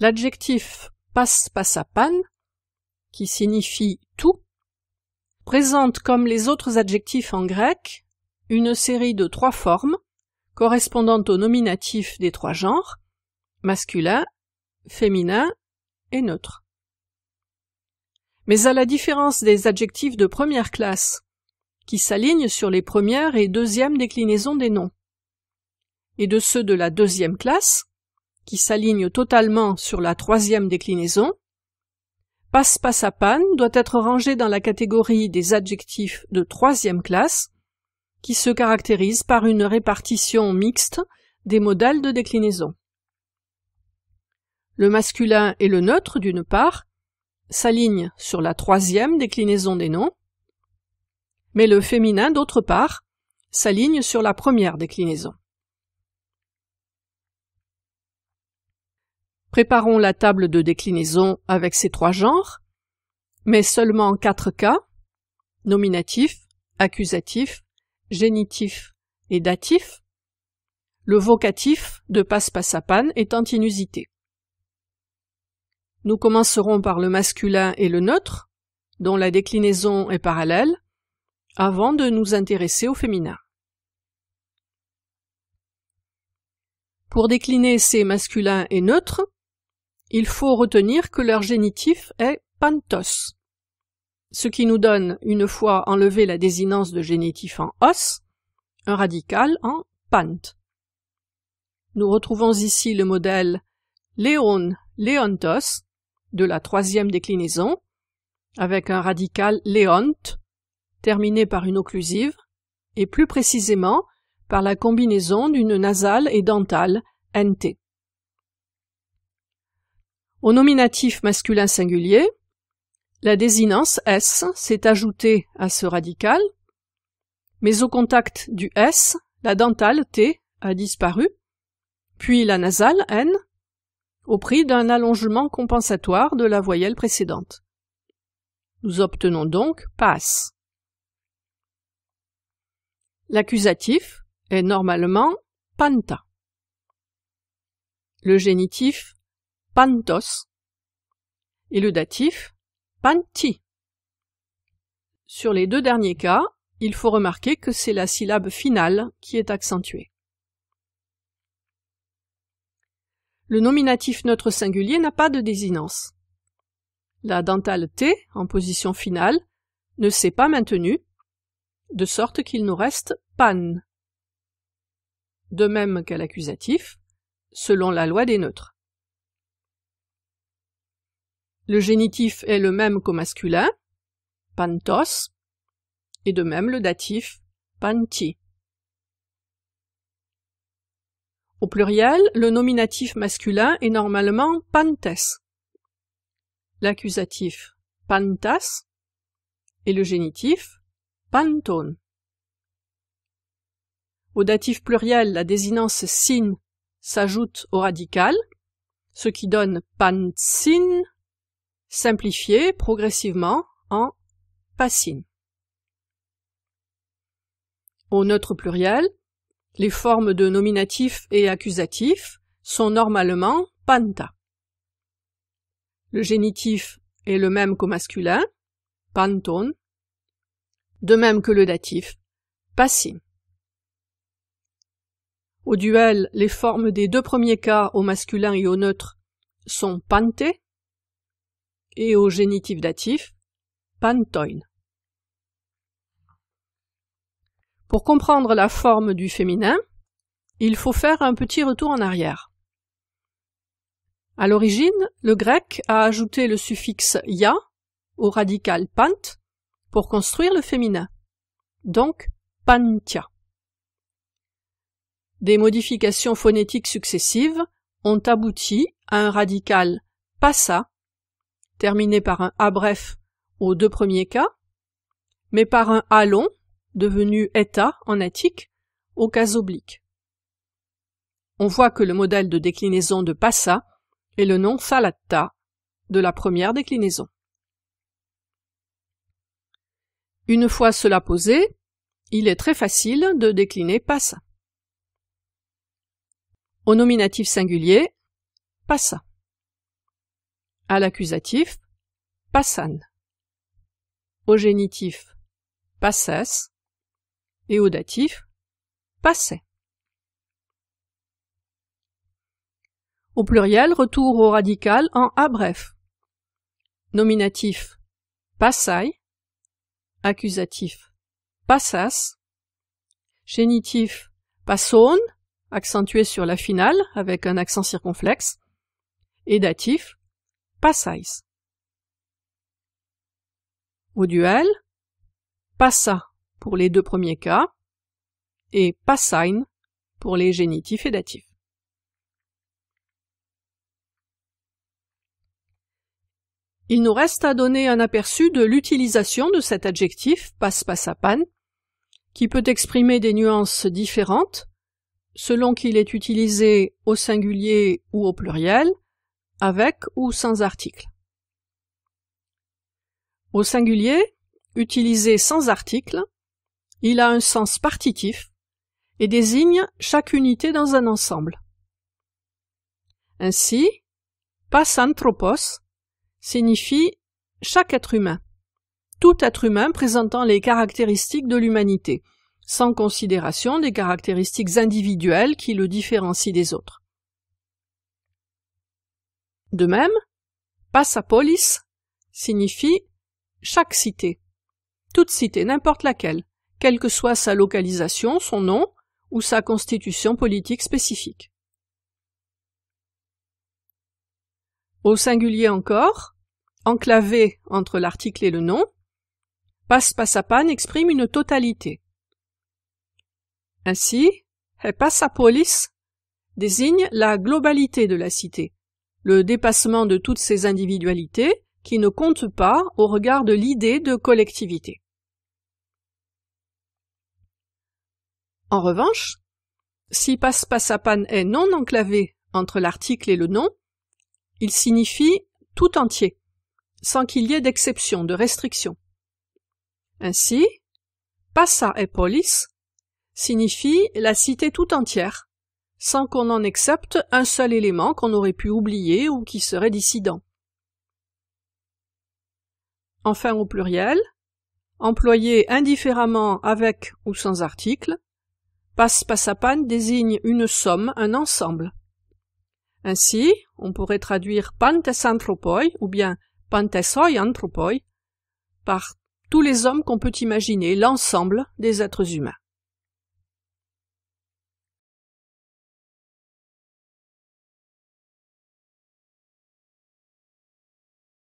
L'adjectif pas passapan, qui signifie tout, présente comme les autres adjectifs en grec une série de trois formes correspondant au nominatif des trois genres, masculin, féminin et neutre. Mais à la différence des adjectifs de première classe, qui s'alignent sur les premières et deuxièmes déclinaisons des noms, et de ceux de la deuxième classe, qui s'aligne totalement sur la troisième déclinaison. passe passe panne doit être rangé dans la catégorie des adjectifs de troisième classe, qui se caractérise par une répartition mixte des modèles de déclinaison. Le masculin et le neutre, d'une part, s'alignent sur la troisième déclinaison des noms, mais le féminin, d'autre part, s'aligne sur la première déclinaison. Préparons la table de déclinaison avec ces trois genres, mais seulement quatre cas, nominatif, accusatif, génitif et datif, le vocatif de passe passe panne étant inusité. Nous commencerons par le masculin et le neutre, dont la déclinaison est parallèle, avant de nous intéresser au féminin. Pour décliner ces masculins et neutres, il faut retenir que leur génitif est pantos, ce qui nous donne, une fois enlevée la désinence de génitif en os, un radical en pant. Nous retrouvons ici le modèle Léon Léontos de la troisième déclinaison, avec un radical léont terminé par une occlusive, et plus précisément par la combinaison d'une nasale et dentale nt. Au nominatif masculin singulier, la désinence S s'est ajoutée à ce radical, mais au contact du S, la dentale T a disparu, puis la nasale N, au prix d'un allongement compensatoire de la voyelle précédente. Nous obtenons donc passe. L'accusatif est normalement panta. Le génitif pantos et le datif panti. Sur les deux derniers cas, il faut remarquer que c'est la syllabe finale qui est accentuée. Le nominatif neutre singulier n'a pas de désinence. La dentale T, en position finale, ne s'est pas maintenue, de sorte qu'il nous reste pan. De même qu'à l'accusatif, selon la loi des neutres. Le génitif est le même qu'au masculin, pantos, et de même le datif, panti. Au pluriel, le nominatif masculin est normalement pantes, l'accusatif pantas et le génitif panton. Au datif pluriel, la désinence sin s'ajoute au radical, ce qui donne pantsin simplifié progressivement en passine. Au neutre pluriel, les formes de nominatif et accusatif sont normalement panta. Le génitif est le même qu'au masculin, panton, de même que le datif, passim. Au duel, les formes des deux premiers cas au masculin et au neutre sont panté, et au génitif datif pantoin. Pour comprendre la forme du féminin, il faut faire un petit retour en arrière. À l'origine, le grec a ajouté le suffixe ya au radical pant pour construire le féminin. Donc pantia. Des modifications phonétiques successives ont abouti à un radical passa terminé par un A bref aux deux premiers cas, mais par un A long, devenu eta en attique, aux cas obliques. On voit que le modèle de déclinaison de passa est le nom salatta de la première déclinaison. Une fois cela posé, il est très facile de décliner passa. Au nominatif singulier, passa. À l'accusatif, passan. Au génitif, passas. Et au datif, passait. Au pluriel, retour au radical en A bref. Nominatif, passai. Accusatif, passas. Génitif, passon, accentué sur la finale avec un accent circonflexe. Et datif, passais. Au duel, passa pour les deux premiers cas et passain pour les génitifs et datifs. Il nous reste à donner un aperçu de l'utilisation de cet adjectif passe-passapan, qui peut exprimer des nuances différentes selon qu'il est utilisé au singulier ou au pluriel, avec ou sans article. Au singulier, utilisé sans article, il a un sens partitif et désigne chaque unité dans un ensemble. Ainsi, pasanthropos signifie chaque être humain, tout être humain présentant les caractéristiques de l'humanité, sans considération des caractéristiques individuelles qui le différencient des autres. De même, Passapolis signifie chaque cité, toute cité, n'importe laquelle, quelle que soit sa localisation, son nom ou sa constitution politique spécifique. Au singulier encore, enclavé entre l'article et le nom, Passapan exprime une totalité. Ainsi, Passapolis désigne la globalité de la cité, le dépassement de toutes ces individualités qui ne comptent pas au regard de l'idée de collectivité. En revanche, si pan est non enclavé entre l'article et le nom, il signifie tout entier, sans qu'il y ait d'exception, de restriction. Ainsi, Passa et Polis signifie la cité tout entière, sans qu'on en accepte un seul élément qu'on aurait pu oublier ou qui serait dissident. Enfin au pluriel, employé indifféremment avec ou sans article, passe pan » désigne une somme, un ensemble. Ainsi, on pourrait traduire anthropoi ou bien pantesoi anthropoi par tous les hommes qu'on peut imaginer, l'ensemble des êtres humains.